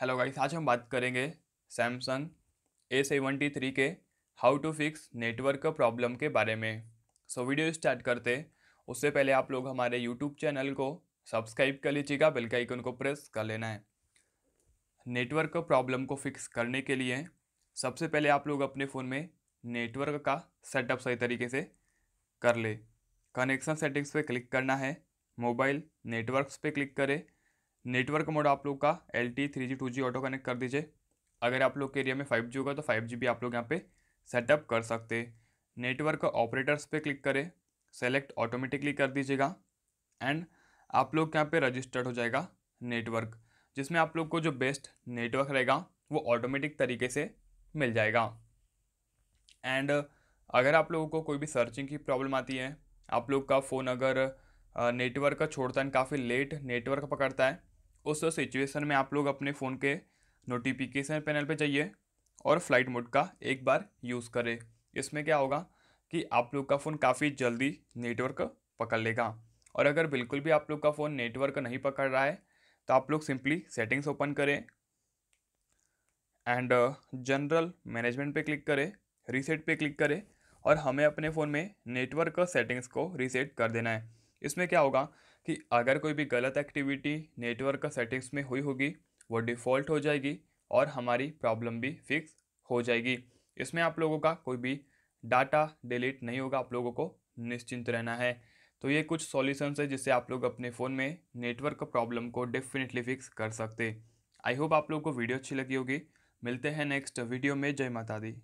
hello guys आज हम बात करेंगे सैमसंग ए सेवेंटी थ्री के how to fix network problem के बारे में सो so, वीडियो स्टार्ट करते उससे पहले आप लोग हमारे यूट्यूब चैनल को सब्सक्राइब कर लीजिएगा बेल का आइकन को प्रेस कर लेना है नेटवर्क प्रॉब्लम को फिक्स करने के लिए सबसे पहले आप लोग अपने फ़ोन में नेटवर्क का सेटअप सही तरीके से कर ले कनेक्शन सेटिंग्स पर क्लिक करना है मोबाइल नेटवर्क्स पे क्लिक करें नेटवर्क मोड आप लोग का L T three G two G auto connect कर दीजिए अगर आप लोग के एरिया में फाइव जी होगा तो फाइव जी भी आप लोग यहाँ पे सेटअप कर सकते नेटवर्क ऑपरेटर्स पे क्लिक करें सेलेक्ट ऑटोमेटिकली कर दीजिएगा एंड आप लोग यहाँ पे रजिस्टर्ड हो जाएगा नेटवर्क जिसमें आप लोग को जो बेस्ट नेटवर्क रहेगा वो ऑटोमेटिक तरीके से मिल जाएगा एंड अगर आप लोगों को कोई भी सर्चिंग की प्रॉब्लम आती है आप लोग का फ़ोन अगर नेटवर्क छोड़ता है काफ़ी लेट नेटवर्क पकड़ता है उस सिचुएशन में आप लोग अपने फ़ोन के नोटिफिकेशन पैनल पे जाइए और फ्लाइट मोड का एक बार यूज़ करें इसमें क्या होगा कि आप लोग का फ़ोन काफ़ी जल्दी नेटवर्क पकड़ लेगा और अगर बिल्कुल भी आप लोग का फ़ोन नेटवर्क नहीं पकड़ रहा है तो आप लोग सिंपली सेटिंग्स ओपन करें एंड जनरल मैनेजमेंट पे क्लिक करें रीसेट पे क्लिक करें और हमें अपने फ़ोन में नेटवर्क सेटिंग्स को रीसेट कर देना है इसमें क्या होगा कि अगर कोई भी गलत एक्टिविटी नेटवर्क का सेटिंग्स में हुई होगी वो डिफ़ॉल्ट हो जाएगी और हमारी प्रॉब्लम भी फिक्स हो जाएगी इसमें आप लोगों का कोई भी डाटा डिलीट नहीं होगा आप लोगों को निश्चिंत रहना है तो ये कुछ सॉल्यूशंस है जिससे आप लोग अपने फ़ोन में नेटवर्क प्रॉब्लम को डेफिनेटली फिक्स कर सकते आई होप आप लोगों को वीडियो अच्छी लगी होगी मिलते हैं नेक्स्ट वीडियो में जय माता दी